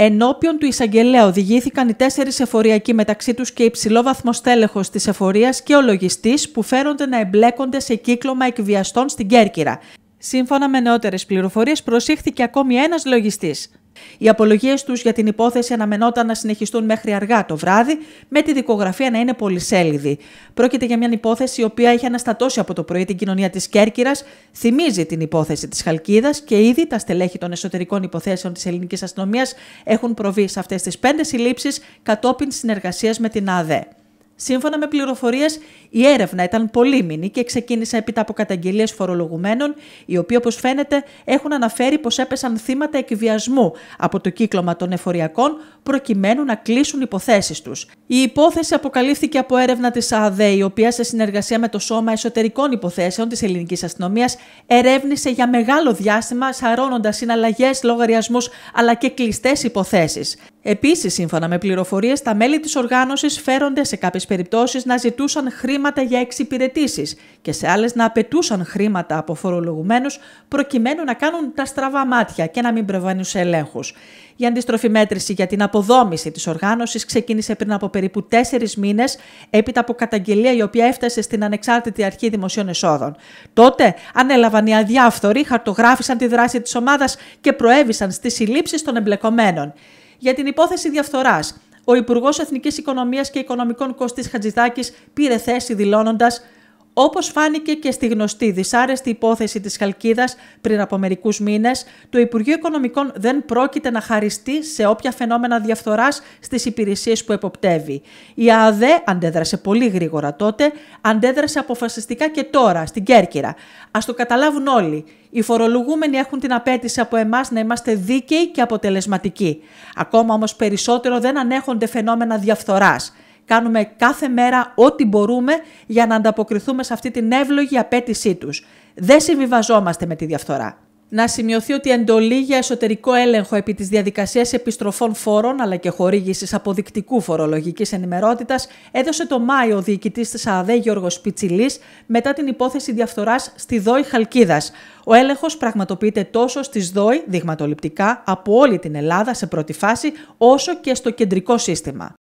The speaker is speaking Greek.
Ενώπιον του εισαγγελέα οδηγήθηκαν οι τέσσερις εφοριακοί μεταξύ τους και βαθμό τέλεχος της εφορίας και ο λογιστής που φέρονται να εμπλέκονται σε κύκλωμα εκβιαστών στην Κέρκυρα. Σύμφωνα με νεότερες πληροφορίες, προσήχθηκε ακόμη ένας λογιστής. Οι απολογίες τους για την υπόθεση αναμενόταν να συνεχιστούν μέχρι αργά το βράδυ, με τη δικογραφία να είναι πολυσέλιδη. Πρόκειται για μια υπόθεση η οποία έχει αναστατώσει από το πρωί την κοινωνία της Κέρκυρας, θυμίζει την υπόθεση της Χαλκίδας και ήδη τα στελέχη των εσωτερικών υποθέσεων της ελληνικής αστυνομίας έχουν προβεί σε αυτές τις πέντε συλλήψεις κατόπιν συνεργασίας με την ΑΔΕ. Σύμφωνα με πληροφορίες, η έρευνα ήταν πολύμηνη και ξεκίνησε έπειτα από καταγγελίε φορολογουμένων, οι οποίοι, όπως φαίνεται, έχουν αναφέρει πως έπεσαν θύματα εκβιασμού από το κύκλωμα των εφοριακών, προκειμένου να κλείσουν υποθέσεις τους. Η υπόθεση αποκαλύφθηκε από έρευνα της ΑΔΕ, η οποία σε συνεργασία με το Σώμα Εσωτερικών Υποθέσεων της Ελληνικής Αστυνομίας ερεύνησε για μεγάλο διάστημα, σαρώνοντας συναλλαγές, λογαριασμούς αλλά και κλειστές υποθέσεις. Επίσης, σύμφωνα με πληροφορίες, τα μέλη της οργάνωσης φέρονται σε κάποιες περιπτώσεις να ζητούσαν χρήματα για εξυπηρετήσεις και σε άλλες να απαιτούσαν χρήματα από φορολογουμένους προκειμένου να κάνουν τα στραβά μάτια και να μην προβάνουν σε ελέγχους. Η αντιστροφή μέτρηση για την αποδόμηση της οργάνωσης ξεκίνησε πριν από περίπου τέσσερις μήνες, έπειτα από καταγγελία η οποία έφτασε στην ανεξάρτητη αρχή δημοσίων εσόδων. Τότε ανέλαβαν οι αδιάφθοροι, χαρτογράφησαν τη δράση της ομάδας και προέβησαν στις συλλήψεις των εμπλεκομένων για την υπόθεση διαφθοράς. Ο Υπουργός Εθνικής Οικονομίας και Οικονομικών Κωστή Χατζηδάκης πήρε θέση δηλώνοντας Όπως φάνηκε και στη γνωστή δυσάρεστη υπόθεση της Χαλκίδας πριν από μερικούς μήνες, το Υπουργείο Οικονομικών δεν πρόκειται να χαριστεί σε όποια φαινόμενα διαφθοράς στις υπηρεσίες που εποπτεύει. Η ΑΔΕ αντέδρασε πολύ γρήγορα τότε, αντέδρασε αποφασιστικά και τώρα στην Κέρκυρα. Ας το καταλάβουν όλοι. Οι φορολογούμενοι έχουν την απέτηση από εμάς να είμαστε δίκαιοι και αποτελεσματικοί. Ακόμα όμως περισσότερο δεν ανέχονται φαινόμενα διαφθοράς. Κάνουμε κάθε μέρα ό,τι μπορούμε για να ανταποκριθούμε σε αυτή την εύλογη απέτησή τους. Δεν συμβιβαζόμαστε με τη διαφθορά. Να σημειωθεί ότι η εντολή για εσωτερικό έλεγχο επί της διαδικασίας επιστροφών φόρων αλλά και χορήγησης αποδεικτικού φορολογικής ενημερότητας έδωσε το Μάιο ο διοικητής της ΑΔΕ Γιώργος Πιτσιλής μετά την υπόθεση διαφθοράς στη ΔΟΗ Χαλκίδας. Ο έλεγχος πραγματοποιείται τόσο στις ΔΟΗ δειγματοληπτικά από όλη την Ελλάδα σε πρώτη φάση, όσο και στο κεντρικό σύστημα.